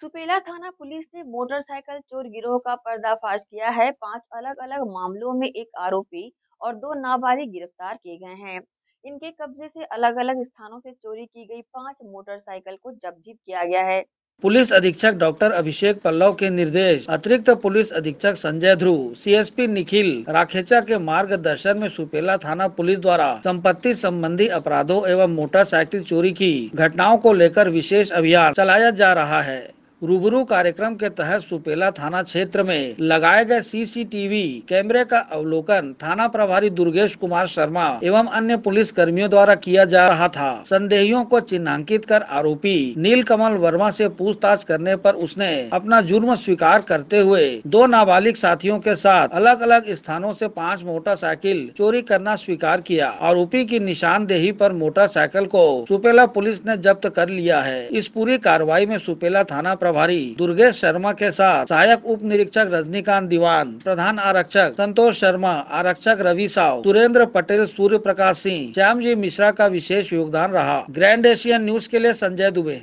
सुपेला थाना पुलिस ने मोटरसाइकिल चोर गिरोह का पर्दाफाश किया है पांच अलग अलग मामलों में एक आरोपी और दो नाबालिग गिरफ्तार किए गए हैं इनके कब्जे से अलग अलग स्थानों से चोरी की गई पांच मोटरसाइकिल को जब्त किया गया है पुलिस अधीक्षक डॉक्टर अभिषेक पल्लव के निर्देश अतिरिक्त पुलिस अधीक्षक संजय ध्रुव सीएसपी निखिल राखेचा के मार्गदर्शन में सुपेला थाना पुलिस द्वारा संपत्ति संबंधी अपराधों एवं मोटरसाइकिल चोरी की घटनाओं को लेकर विशेष अभियान चलाया जा रहा है रूबरू कार्यक्रम के तहत सुपेला थाना क्षेत्र में लगाए गए सीसीटीवी कैमरे का अवलोकन थाना प्रभारी दुर्गेश कुमार शर्मा एवं अन्य पुलिस कर्मियों द्वारा किया जा रहा था संदेहियों को चिन्हांकित कर आरोपी नील कमल वर्मा से पूछताछ करने पर उसने अपना जुर्म स्वीकार करते हुए दो नाबालिग साथियों के साथ अलग अलग स्थानों ऐसी पाँच मोटरसाइकिल चोरी करना स्वीकार किया आरोपी की निशानदेही आरोप मोटरसाइकिल को सुपेला पुलिस ने जब्त कर लिया है इस पूरी कार्रवाई में सुपेला थाना प्रभारी दुर्गेश शर्मा के साथ सहायक उप निरीक्षक रजनीकांत दीवान प्रधान आरक्षक संतोष शर्मा आरक्षक रवि साव सुरेंद्र पटेल सूर्य प्रकाश सिंह श्याम जी मिश्रा का विशेष योगदान रहा ग्रैंड एशियन न्यूज के लिए संजय दुबे